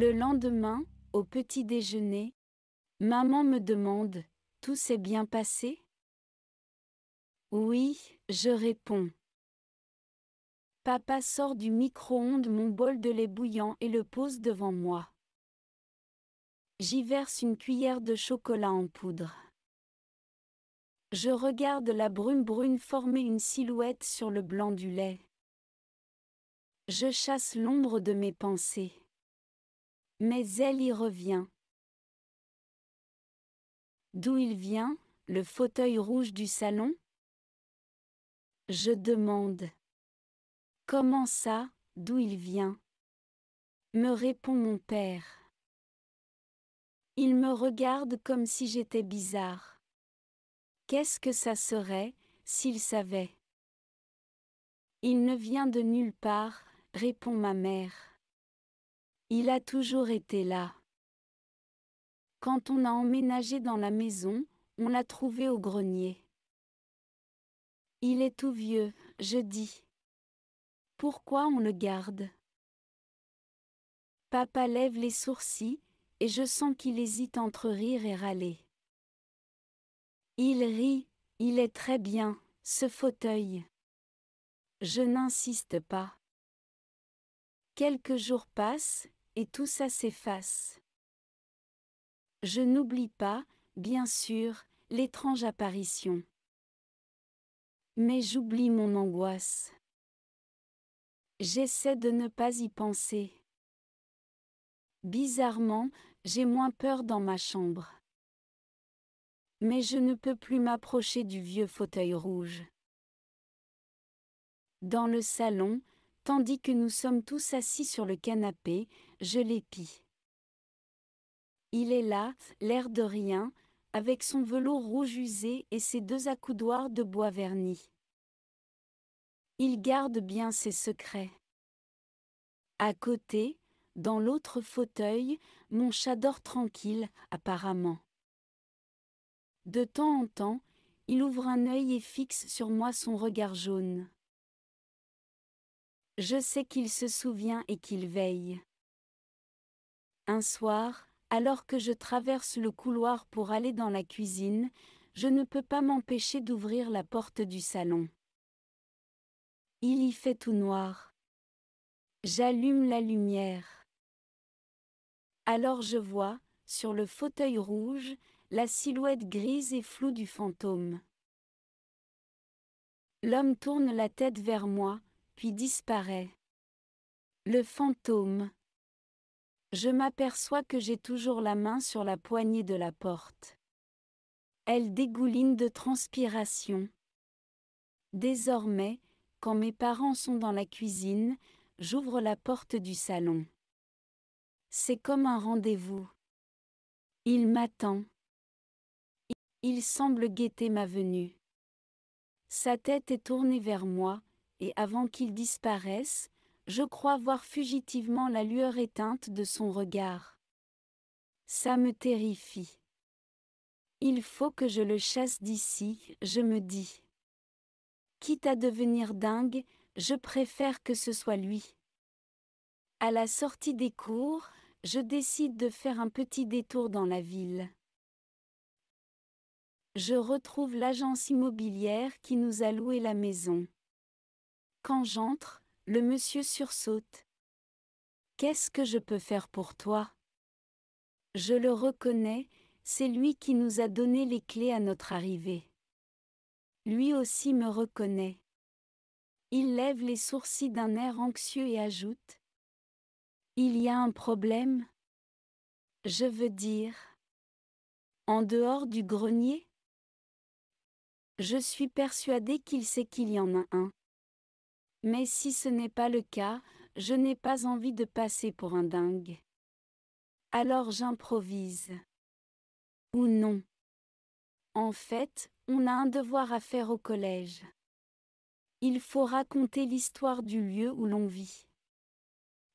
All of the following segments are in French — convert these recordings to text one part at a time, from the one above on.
Le lendemain, au petit déjeuner, maman me demande Tout s'est bien passé Oui, je réponds. Papa sort du micro-ondes mon bol de lait bouillant et le pose devant moi. J'y verse une cuillère de chocolat en poudre. Je regarde la brume brune former une silhouette sur le blanc du lait. Je chasse l'ombre de mes pensées. Mais elle y revient. D'où il vient, le fauteuil rouge du salon Je demande. Comment ça, d'où il vient Me répond mon père. Il me regarde comme si j'étais bizarre. Qu'est-ce que ça serait, s'il savait Il ne vient de nulle part, répond ma mère. Il a toujours été là. Quand on a emménagé dans la maison, on l'a trouvé au grenier. Il est tout vieux, je dis. Pourquoi on le garde Papa lève les sourcils, et je sens qu'il hésite entre rire et râler. Il rit, il est très bien, ce fauteuil. Je n'insiste pas. Quelques jours passent, et tout ça s'efface. Je n'oublie pas, bien sûr, l'étrange apparition. Mais j'oublie mon angoisse. J'essaie de ne pas y penser. Bizarrement, j'ai moins peur dans ma chambre. Mais je ne peux plus m'approcher du vieux fauteuil rouge. Dans le salon, tandis que nous sommes tous assis sur le canapé, je l'épie. Il est là, l'air de rien, avec son velours rouge usé et ses deux accoudoirs de bois vernis. Il garde bien ses secrets. À côté, dans l'autre fauteuil, mon chat dort tranquille, apparemment. De temps en temps, il ouvre un œil et fixe sur moi son regard jaune. Je sais qu'il se souvient et qu'il veille. Un soir, alors que je traverse le couloir pour aller dans la cuisine, je ne peux pas m'empêcher d'ouvrir la porte du salon. Il y fait tout noir. J'allume la lumière. Alors je vois, sur le fauteuil rouge, la silhouette grise et floue du fantôme. L'homme tourne la tête vers moi, puis disparaît. Le fantôme. Je m'aperçois que j'ai toujours la main sur la poignée de la porte. Elle dégouline de transpiration. Désormais, quand mes parents sont dans la cuisine, j'ouvre la porte du salon. C'est comme un rendez-vous. Il m'attend. Il semble guetter ma venue. Sa tête est tournée vers moi, et avant qu'il disparaisse, je crois voir fugitivement la lueur éteinte de son regard. Ça me terrifie. Il faut que je le chasse d'ici, je me dis. Quitte à devenir dingue, je préfère que ce soit lui. À la sortie des cours, je décide de faire un petit détour dans la ville. Je retrouve l'agence immobilière qui nous a loué la maison quand j'entre, le monsieur sursaute. Qu'est-ce que je peux faire pour toi Je le reconnais, c'est lui qui nous a donné les clés à notre arrivée. Lui aussi me reconnaît. Il lève les sourcils d'un air anxieux et ajoute. Il y a un problème Je veux dire. En dehors du grenier Je suis persuadé qu'il sait qu'il y en a un. Mais si ce n'est pas le cas, je n'ai pas envie de passer pour un dingue. Alors j'improvise. Ou non. En fait, on a un devoir à faire au collège. Il faut raconter l'histoire du lieu où l'on vit.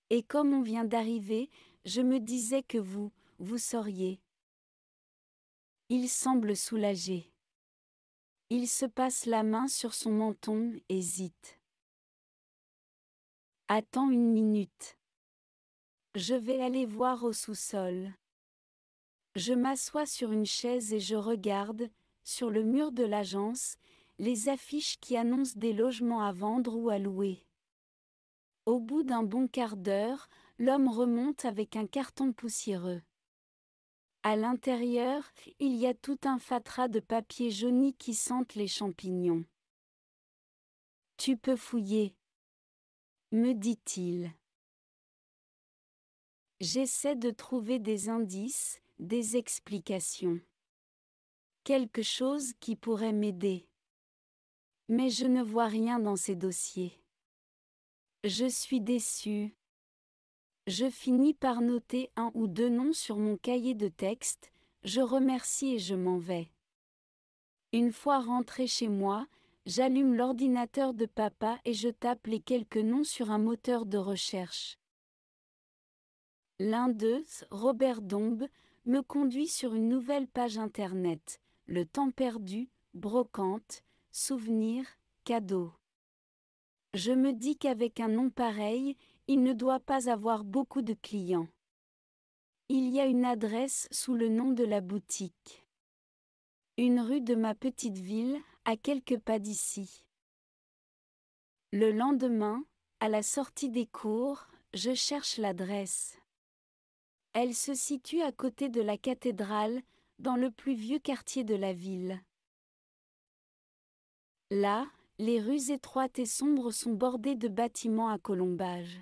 Et comme on vient d'arriver, je me disais que vous, vous sauriez. Il semble soulagé. Il se passe la main sur son menton, hésite. Attends une minute. Je vais aller voir au sous-sol. Je m'assois sur une chaise et je regarde, sur le mur de l'agence, les affiches qui annoncent des logements à vendre ou à louer. Au bout d'un bon quart d'heure, l'homme remonte avec un carton poussiéreux. À l'intérieur, il y a tout un fatras de papier jauni qui sentent les champignons. Tu peux fouiller me dit-il. J'essaie de trouver des indices, des explications. Quelque chose qui pourrait m'aider. Mais je ne vois rien dans ces dossiers. Je suis déçu. Je finis par noter un ou deux noms sur mon cahier de texte, je remercie et je m'en vais. Une fois rentré chez moi, j'allume l'ordinateur de papa et je tape les quelques noms sur un moteur de recherche. L'un d'eux, Robert Dombe, me conduit sur une nouvelle page internet, le temps perdu, brocante, souvenirs, cadeaux. Je me dis qu'avec un nom pareil, il ne doit pas avoir beaucoup de clients. Il y a une adresse sous le nom de la boutique. Une rue de ma petite ville, à quelques pas d'ici. Le lendemain, à la sortie des cours, je cherche l'adresse. Elle se situe à côté de la cathédrale, dans le plus vieux quartier de la ville. Là, les rues étroites et sombres sont bordées de bâtiments à colombages.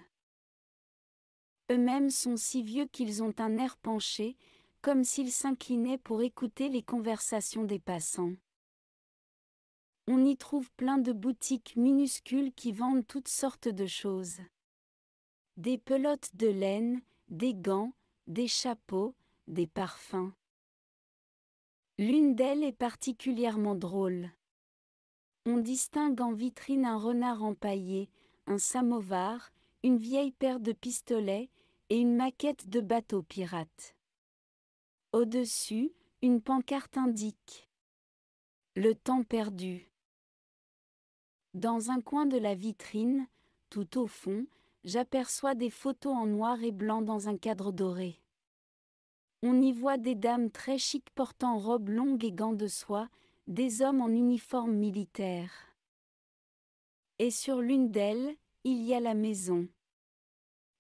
Eux-mêmes sont si vieux qu'ils ont un air penché, comme s'ils s'inclinaient pour écouter les conversations des passants on y trouve plein de boutiques minuscules qui vendent toutes sortes de choses. Des pelotes de laine, des gants, des chapeaux, des parfums. L'une d'elles est particulièrement drôle. On distingue en vitrine un renard empaillé, un samovar, une vieille paire de pistolets et une maquette de bateau pirate. Au-dessus, une pancarte indique Le temps perdu. Dans un coin de la vitrine, tout au fond, j'aperçois des photos en noir et blanc dans un cadre doré. On y voit des dames très chic portant robes longues et gants de soie, des hommes en uniforme militaire. Et sur l'une d'elles, il y a la maison.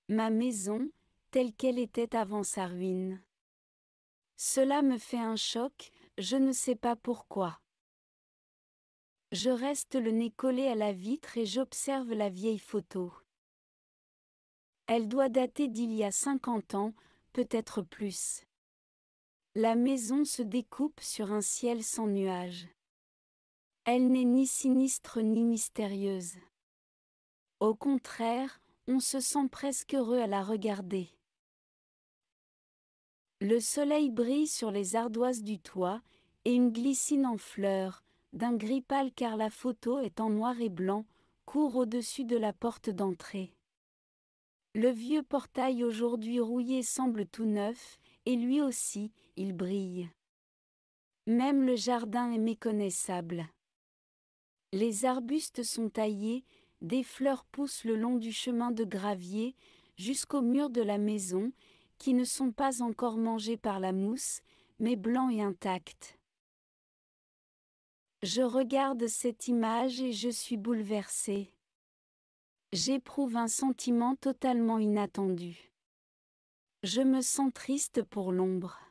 Ma maison, telle qu'elle était avant sa ruine. Cela me fait un choc, je ne sais pas pourquoi. Je reste le nez collé à la vitre et j'observe la vieille photo. Elle doit dater d'il y a 50 ans, peut-être plus. La maison se découpe sur un ciel sans nuages. Elle n'est ni sinistre ni mystérieuse. Au contraire, on se sent presque heureux à la regarder. Le soleil brille sur les ardoises du toit, et une glycine en fleurs, d'un gris pâle car la photo est en noir et blanc, court au-dessus de la porte d'entrée. Le vieux portail aujourd'hui rouillé semble tout neuf, et lui aussi, il brille. Même le jardin est méconnaissable. Les arbustes sont taillés, des fleurs poussent le long du chemin de gravier, jusqu'au mur de la maison, qui ne sont pas encore mangés par la mousse, mais blancs et intacts. Je regarde cette image et je suis bouleversée. J'éprouve un sentiment totalement inattendu. Je me sens triste pour l'ombre.